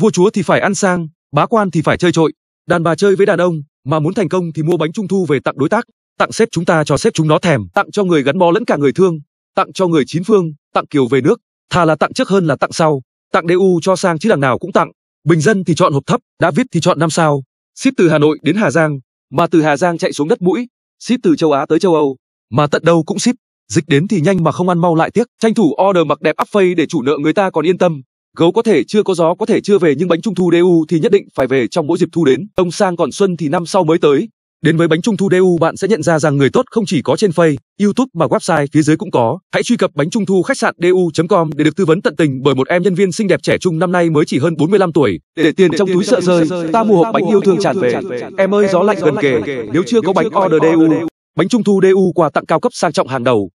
Vua chúa thì phải ăn sang, bá quan thì phải chơi trội. Đàn bà chơi với đàn ông, mà muốn thành công thì mua bánh trung thu về tặng đối tác, tặng sếp chúng ta cho sếp chúng nó thèm, tặng cho người gắn bó lẫn cả người thương, tặng cho người chín phương, tặng kiều về nước, thà là tặng trước hơn là tặng sau, tặng DU cho sang chứ đằng nào cũng tặng. Bình dân thì chọn hộp thấp, đã viết thì chọn năm sao. Ship từ Hà Nội đến Hà Giang, mà từ Hà Giang chạy xuống đất mũi, ship từ châu Á tới châu Âu, mà tận đâu cũng ship. Dịch đến thì nhanh mà không ăn mau lại tiếc, tranh thủ order mặc đẹp áp phây để chủ nợ người ta còn yên tâm. Gấu có thể chưa có gió có thể chưa về nhưng bánh trung thu DU thì nhất định phải về trong mỗi dịp thu đến. Ông sang còn xuân thì năm sau mới tới. Đến với bánh trung thu DU bạn sẽ nhận ra rằng người tốt không chỉ có trên Face, YouTube mà website phía dưới cũng có. Hãy truy cập bánh trung thu khách sạn du.com để được tư vấn tận tình bởi một em nhân viên xinh đẹp trẻ trung năm nay mới chỉ hơn 45 tuổi. Để, để tiền để trong túi sợ rơi, ta mua hộp bánh yêu thương tràn về. Em ơi gió lạnh gần kề, nếu chưa có bánh order DU. Bánh trung thu DU quà tặng cao cấp sang trọng hàng đầu.